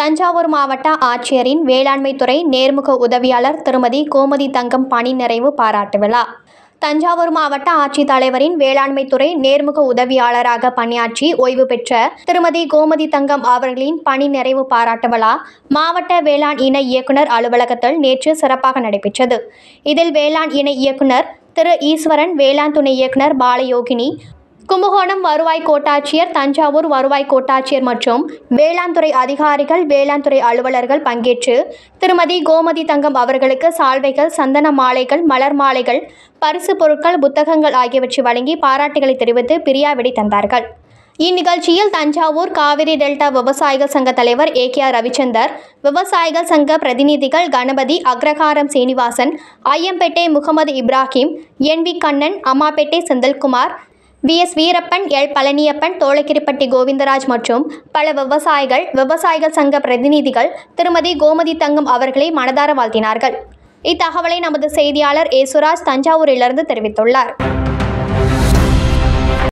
தஞ்சாவூர் மாவட்ட ஆட்சியரின் வேளாண்மைத்துறை நேர்முக உதவியாளர் திருமதி கோமதி தங்கம் பணி நிறைவு பாராட்டு விழா தஞ்சாவூர் மாவட்ட ஆட்சித்தலைவரின் வேளாண்மைத்துறை நேர்முக உதவியாளராக பணியாற்றி ஓய்வு பெற்ற திருமதி கோமதி தங்கம் அவர்களின் பணி நிறைவு பாராட்டு விழா மாவட்ட வேளாண் இணை இயக்குநர் அலுவலகத்தில் நேற்று சிறப்பாக நடைபெற்றது இதில் வேளாண் இணை இயக்குநர் திரு ஈஸ்வரன் வேளாண் துணை இயக்குநர் பாலயோகினி கும்பகோணம் வருவாய் கோட்டாட்சியர் தஞ்சாவூர் வருவாய் கோட்டாட்சியர் மற்றும் வேளாண் துறை அதிகாரிகள் வேளாண் துறை அலுவலர்கள் பங்கேற்று திருமதி கோமதி தங்கம் அவர்களுக்கு சால்வைகள் சந்தன மாலைகள் மலர் மாலைகள் பரிசு பொருட்கள் புத்தகங்கள் ஆகியவற்றை வழங்கி பாராட்டுகளை தெரிவித்து பிரியாவிடை தந்தார்கள் இந்நிகழ்ச்சியில் தஞ்சாவூர் காவிரி டெல்டா விவசாயிகள் சங்க தலைவர் ஏ கே ஆர் ரவிச்சந்தர் விவசாயிகள் சங்க பிரதிநிதிகள் Ganapathi Agraharam Srinivasan Ayyampettai Mohammed Ibrahim N V Kannan Ammapettai Senthilkumar V S Veerappan L Palaniappan Thozhakkirippatti Govindaraj மற்றும் பல விவசாயிகள் விவசாயிகள் சங்க பிரதிநிதிகள் திருமதி கோமதி தங்கம் அவர்களை மனதார வாழ்த்தினார்கள் இத்தகவலை நமது செய்தியாளர் ஏசுராஜ் தஞ்சாவூரிலிருந்து தெரிவித்துள்ளார்